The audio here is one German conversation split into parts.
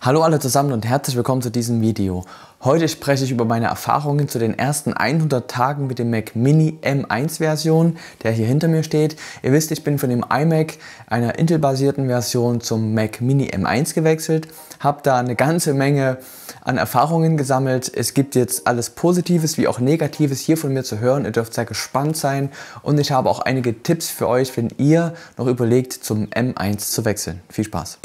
Hallo alle zusammen und herzlich willkommen zu diesem Video. Heute spreche ich über meine Erfahrungen zu den ersten 100 Tagen mit dem Mac Mini M1 Version, der hier hinter mir steht. Ihr wisst, ich bin von dem iMac, einer Intel-basierten Version, zum Mac Mini M1 gewechselt, habe da eine ganze Menge an Erfahrungen gesammelt. Es gibt jetzt alles Positives wie auch Negatives hier von mir zu hören. Ihr dürft sehr gespannt sein und ich habe auch einige Tipps für euch, wenn ihr noch überlegt, zum M1 zu wechseln. Viel Spaß!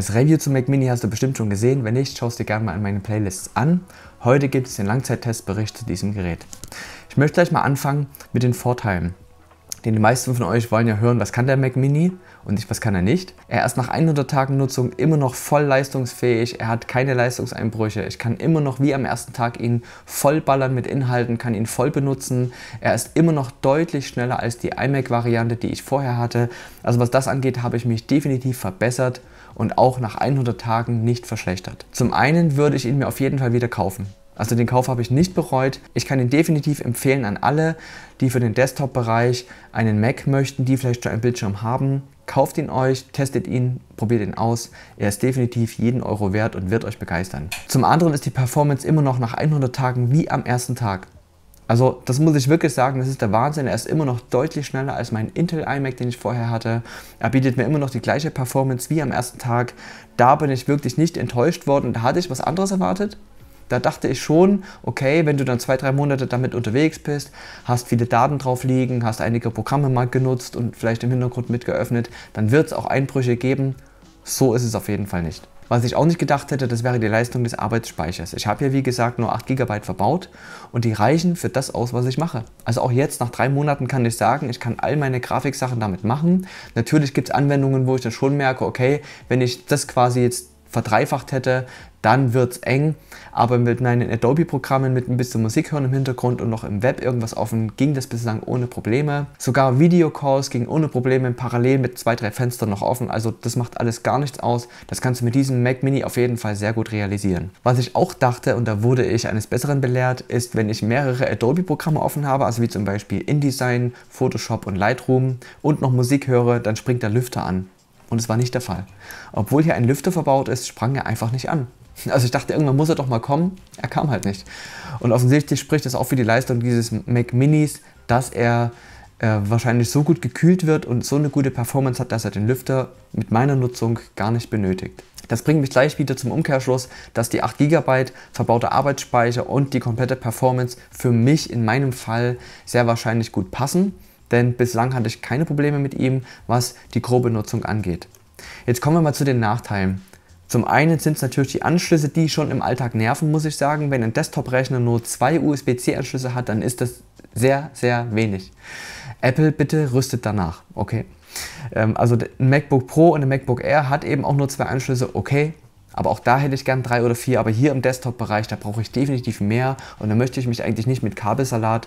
Das Review zum Mac Mini hast du bestimmt schon gesehen, wenn nicht, schaust dir gerne mal in meine Playlists an. Heute gibt es den Langzeittestbericht zu diesem Gerät. Ich möchte gleich mal anfangen mit den Vorteilen. Denn die meisten von euch wollen ja hören, was kann der Mac Mini und nicht, was kann er nicht. Er ist nach 100 Tagen Nutzung immer noch voll leistungsfähig, er hat keine Leistungseinbrüche, ich kann immer noch wie am ersten Tag ihn voll ballern mit Inhalten, kann ihn voll benutzen. Er ist immer noch deutlich schneller als die iMac-Variante, die ich vorher hatte. Also was das angeht, habe ich mich definitiv verbessert und auch nach 100 Tagen nicht verschlechtert. Zum einen würde ich ihn mir auf jeden Fall wieder kaufen. Also den Kauf habe ich nicht bereut. Ich kann ihn definitiv empfehlen an alle, die für den Desktop-Bereich einen Mac möchten, die vielleicht schon einen Bildschirm haben. Kauft ihn euch, testet ihn, probiert ihn aus. Er ist definitiv jeden Euro wert und wird euch begeistern. Zum anderen ist die Performance immer noch nach 100 Tagen wie am ersten Tag. Also das muss ich wirklich sagen, das ist der Wahnsinn. Er ist immer noch deutlich schneller als mein Intel iMac, den ich vorher hatte. Er bietet mir immer noch die gleiche Performance wie am ersten Tag. Da bin ich wirklich nicht enttäuscht worden. Da hatte ich was anderes erwartet. Da dachte ich schon, okay, wenn du dann zwei, drei Monate damit unterwegs bist, hast viele Daten drauf liegen, hast einige Programme mal genutzt und vielleicht im Hintergrund mitgeöffnet, dann wird es auch Einbrüche geben. So ist es auf jeden Fall nicht. Was ich auch nicht gedacht hätte, das wäre die Leistung des Arbeitsspeichers. Ich habe ja wie gesagt nur 8 GB verbaut und die reichen für das aus, was ich mache. Also auch jetzt, nach drei Monaten kann ich sagen, ich kann all meine Grafiksachen damit machen. Natürlich gibt es Anwendungen, wo ich dann schon merke, okay, wenn ich das quasi jetzt verdreifacht hätte, dann wird es eng. Aber mit meinen Adobe-Programmen, mit ein bisschen Musik hören im Hintergrund und noch im Web irgendwas offen, ging das bislang ohne Probleme. Sogar Videocalls ging ohne Probleme parallel mit zwei, drei Fenstern noch offen. Also das macht alles gar nichts aus. Das kannst du mit diesem Mac Mini auf jeden Fall sehr gut realisieren. Was ich auch dachte, und da wurde ich eines Besseren belehrt, ist, wenn ich mehrere Adobe-Programme offen habe, also wie zum Beispiel InDesign, Photoshop und Lightroom und noch Musik höre, dann springt der Lüfter an. Und es war nicht der Fall. Obwohl hier ein Lüfter verbaut ist, sprang er einfach nicht an. Also ich dachte, irgendwann muss er doch mal kommen. Er kam halt nicht. Und offensichtlich spricht das auch für die Leistung dieses Mac Minis, dass er äh, wahrscheinlich so gut gekühlt wird und so eine gute Performance hat, dass er den Lüfter mit meiner Nutzung gar nicht benötigt. Das bringt mich gleich wieder zum Umkehrschluss, dass die 8 GB verbaute Arbeitsspeicher und die komplette Performance für mich in meinem Fall sehr wahrscheinlich gut passen denn bislang hatte ich keine Probleme mit ihm, was die grobe Nutzung angeht. Jetzt kommen wir mal zu den Nachteilen. Zum einen sind es natürlich die Anschlüsse, die schon im Alltag nerven, muss ich sagen. Wenn ein Desktop-Rechner nur zwei USB-C-Anschlüsse hat, dann ist das sehr, sehr wenig. Apple bitte rüstet danach, okay? Ähm, also ein MacBook Pro und ein MacBook Air hat eben auch nur zwei Anschlüsse, okay? Aber auch da hätte ich gern drei oder vier. Aber hier im Desktop-Bereich, da brauche ich definitiv mehr und da möchte ich mich eigentlich nicht mit Kabelsalat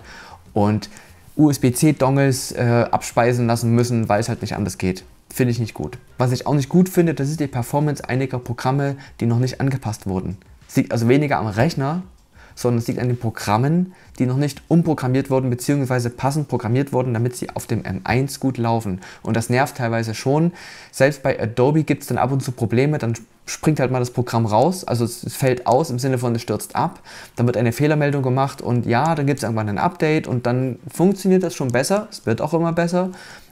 und USB-C-Dongles äh, abspeisen lassen müssen, weil es halt nicht anders geht. Finde ich nicht gut. Was ich auch nicht gut finde, das ist die Performance einiger Programme, die noch nicht angepasst wurden. Sieht also weniger am Rechner sondern es liegt an den Programmen, die noch nicht umprogrammiert wurden bzw. passend programmiert wurden, damit sie auf dem M1 gut laufen. Und das nervt teilweise schon. Selbst bei Adobe gibt es dann ab und zu Probleme, dann springt halt mal das Programm raus, also es fällt aus im Sinne von es stürzt ab, dann wird eine Fehlermeldung gemacht und ja, dann gibt es irgendwann ein Update und dann funktioniert das schon besser, es wird auch immer besser,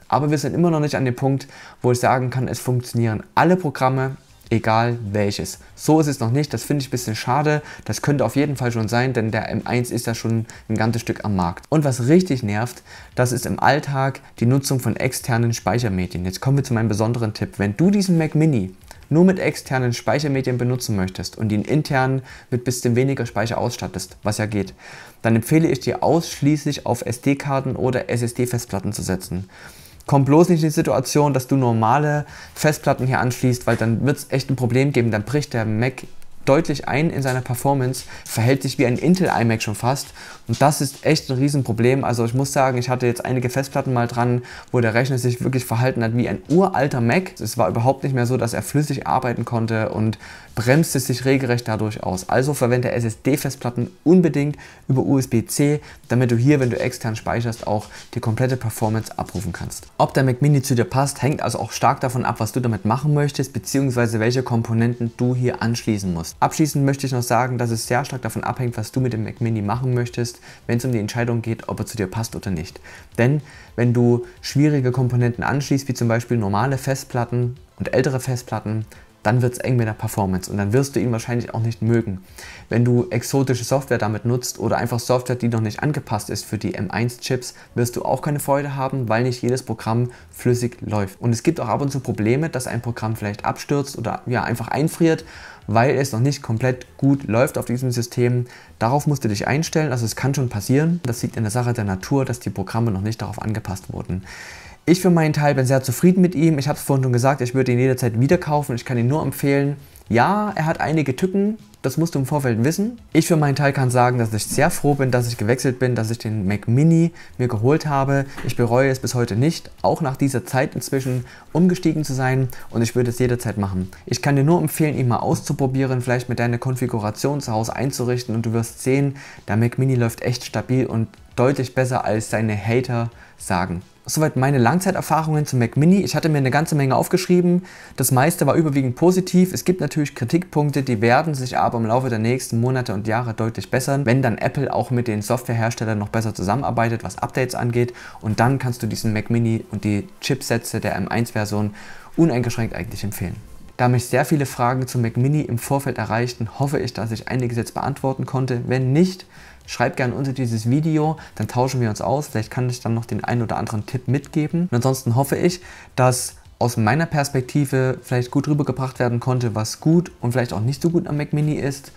aber wir sind immer noch nicht an dem Punkt, wo ich sagen kann, es funktionieren alle Programme, egal welches. So ist es noch nicht, das finde ich ein bisschen schade. Das könnte auf jeden Fall schon sein, denn der M1 ist ja schon ein ganzes Stück am Markt. Und was richtig nervt, das ist im Alltag die Nutzung von externen Speichermedien. Jetzt kommen wir zu meinem besonderen Tipp. Wenn du diesen Mac Mini nur mit externen Speichermedien benutzen möchtest und ihn intern mit bisschen weniger Speicher ausstattest, was ja geht, dann empfehle ich dir ausschließlich auf SD-Karten oder SSD-Festplatten zu setzen komm bloß nicht in die Situation, dass du normale Festplatten hier anschließt, weil dann wird es echt ein Problem geben. Dann bricht der Mac deutlich ein in seiner Performance, verhält sich wie ein Intel iMac schon fast. Und das ist echt ein Riesenproblem. Also ich muss sagen, ich hatte jetzt einige Festplatten mal dran, wo der Rechner sich wirklich verhalten hat wie ein uralter Mac. Es war überhaupt nicht mehr so, dass er flüssig arbeiten konnte und bremste sich regelrecht dadurch aus. Also verwende SSD-Festplatten unbedingt über USB-C, damit du hier, wenn du extern speicherst, auch die komplette Performance abrufen kannst. Ob der Mac Mini zu dir passt, hängt also auch stark davon ab, was du damit machen möchtest, beziehungsweise welche Komponenten du hier anschließen musst. Abschließend möchte ich noch sagen, dass es sehr stark davon abhängt, was du mit dem Mac Mini machen möchtest, wenn es um die Entscheidung geht, ob er zu dir passt oder nicht. Denn wenn du schwierige Komponenten anschließt, wie zum Beispiel normale Festplatten und ältere Festplatten, dann wird es eng mit der Performance und dann wirst du ihn wahrscheinlich auch nicht mögen. Wenn du exotische Software damit nutzt oder einfach Software, die noch nicht angepasst ist für die M1-Chips, wirst du auch keine Freude haben, weil nicht jedes Programm flüssig läuft. Und es gibt auch ab und zu Probleme, dass ein Programm vielleicht abstürzt oder ja, einfach einfriert, weil es noch nicht komplett gut läuft auf diesem System. Darauf musst du dich einstellen, also es kann schon passieren. Das liegt in der Sache der Natur, dass die Programme noch nicht darauf angepasst wurden. Ich für meinen Teil bin sehr zufrieden mit ihm. Ich habe es vorhin schon gesagt, ich würde ihn jederzeit wieder kaufen. Ich kann ihn nur empfehlen. Ja, er hat einige Tücken, das musst du im Vorfeld wissen. Ich für meinen Teil kann sagen, dass ich sehr froh bin, dass ich gewechselt bin, dass ich den Mac Mini mir geholt habe. Ich bereue es bis heute nicht, auch nach dieser Zeit inzwischen umgestiegen zu sein und ich würde es jederzeit machen. Ich kann dir nur empfehlen, ihn mal auszuprobieren, vielleicht mit deiner Konfiguration zu Hause einzurichten und du wirst sehen, der Mac Mini läuft echt stabil und deutlich besser als seine Hater sagen soweit meine Langzeiterfahrungen zum Mac Mini. Ich hatte mir eine ganze Menge aufgeschrieben. Das meiste war überwiegend positiv. Es gibt natürlich Kritikpunkte, die werden sich aber im Laufe der nächsten Monate und Jahre deutlich bessern, wenn dann Apple auch mit den Softwareherstellern noch besser zusammenarbeitet, was Updates angeht. Und dann kannst du diesen Mac Mini und die Chipsätze der M1-Version uneingeschränkt eigentlich empfehlen. Da mich sehr viele Fragen zum Mac Mini im Vorfeld erreichten, hoffe ich, dass ich einige jetzt beantworten konnte. Wenn nicht, schreibt gerne unter dieses Video, dann tauschen wir uns aus. Vielleicht kann ich dann noch den einen oder anderen Tipp mitgeben. Und ansonsten hoffe ich, dass aus meiner Perspektive vielleicht gut rübergebracht werden konnte, was gut und vielleicht auch nicht so gut am Mac Mini ist.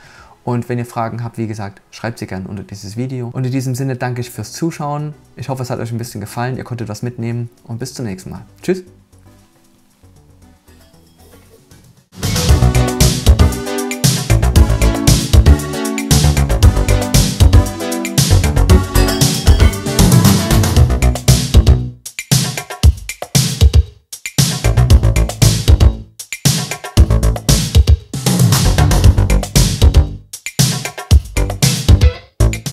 Und wenn ihr Fragen habt, wie gesagt, schreibt sie gerne unter dieses Video. Und in diesem Sinne danke ich fürs Zuschauen. Ich hoffe, es hat euch ein bisschen gefallen, ihr konntet was mitnehmen und bis zum nächsten Mal. Tschüss!